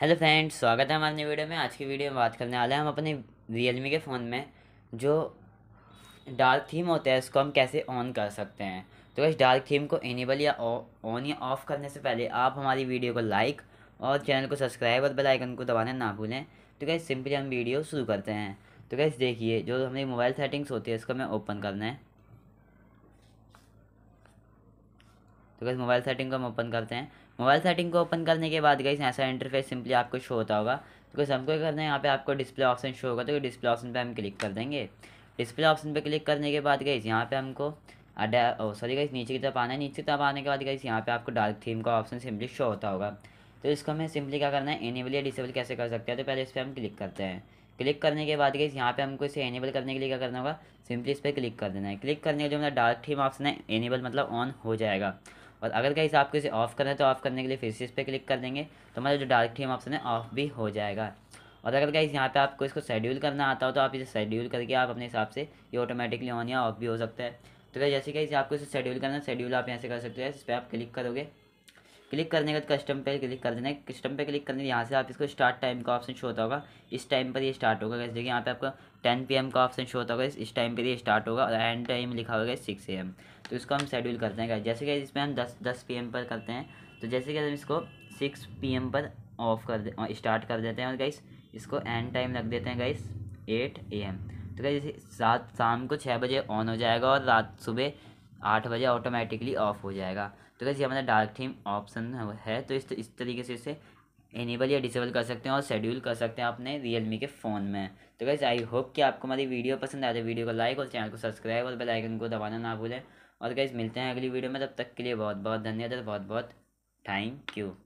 hello friends स्वागत है हमारे वीडियो में आज की वीडियो में बात करने वाले हैं हम अपने रियलमी के फ़ोन में जो डार्क थीम होता है उसको हम कैसे ऑन कर सकते हैं तो इस डार्क थीम को इनेबल या ऑन या ऑफ़ करने से पहले आप हमारी वीडियो को लाइक और चैनल को सब्सक्राइब और बेल आइकन को दबाना ना भूलें तो कैसे सिंपली हम वीडियो शुरू करते हैं तो कैसे देखिए जो हमारी मोबाइल सेटिंग्स होती है इसको हमें ओपन करना है तो गैस मोबाइल सेटिंग को हम ओपन करते हैं मोबाइल सेटिंग को ओपन करने के बाद गैस ऐसा इंटरफेस सिंपली आपको शो होता होगा तो गैस हमको करना है यहाँ पे आपको डिस्प्ले ऑप्शन शो होगा तो डिस्प्ले ऑप्शन पर हम क्लिक कर देंगे डिस्प्ले ऑप्शन पर क्लिक करने के बाद गई यहाँ पर हमको ओ सॉरी गई नीचे की तरफ आना है नीचे की तरफ आने के बाद गई यहाँ पे आपको डार्क थीम का ऑप्शन सिंपली शो होता होगा तो इसको हमें सिंपली क्या करना है एनेबल या डिसेबल कैसे कर सकते हैं तो पहले इस पर हम क्लिक करते हैं क्लिक करने के बाद गाइस यहाँ पे हमको इसे एनेबल करने के लिए क्या करना होगा सिंपली इस पर क्लिक कर देना है क्लिक करने के लिए मतलब डार्क थीम ऑप्शन है एनेबल मतलब ऑन हो जाएगा और अगर गाइस आपको इसे ऑफ़ करना है तो ऑफ़ करने के लिए फिर से इस पर क्लिक कर देंगे तो हमारा मतलब जो डार्क थीम ऑप्शन है ऑफ़ भी हो जाएगा और अगर कहीं यहाँ पे आपको इसको शेड्यूल करना आता हो तो आप इसे शेड्यूल करके आप अपने हिसाब से ये ऑटोमेटिकली ऑन या ऑफ भी हो सकता है तो जैसे कहीं आपको इसे शेड्यूल करना शेड्यूल आप यहाँ से कर सकते हो इस पर आप क्लिक करोगे क्लिक करने के बाद कस्टम पे क्लिक कर देना है कस्टम पे क्लिक करने यहाँ से आप इसको स्टार्ट टाइम का ऑप्शन शो होता होगा इस टाइम पर ये स्टार्ट होगा कैसे देखिए यहाँ पे आपका टेन पी का ऑप्शन शो होता होगा इस टाइम पर ये स्टार्ट होगा और एंड टाइम लिखा होगा सिक्स ए तो इसको हम शेड्यूल करते हैं जैसे कि इसमें हम दस दस पी पर करते हैं तो जैसे कि हम इसको सिक्स पी पर ऑफ कर दे स्टार्ट कर देते हैं और गाइस इसको एंड टाइम रख देते हैं गाइस एट ए तो गाइस सात शाम को छः बजे ऑन हो जाएगा और रात सुबह आठ बजे ऑटोमेटिकली ऑफ हो जाएगा तो कैसे हमारा डार्क थीम ऑप्शन है तो इस इस तरीके से इसे इनेबल या डिसेबल कर सकते हैं और शेड्यूल कर सकते हैं अपने रियलमी के फ़ोन में तो कैसे आई होप कि आपको हमारी वीडियो पसंद आए तो वीडियो को लाइक और चैनल को सब्सक्राइब और बेलाइकन को दबाना ना भूलें और कैसे मिलते हैं अगली वीडियो में तब तक के लिए बहुत बहुत धन्यवाद और बहुत बहुत थैंक यू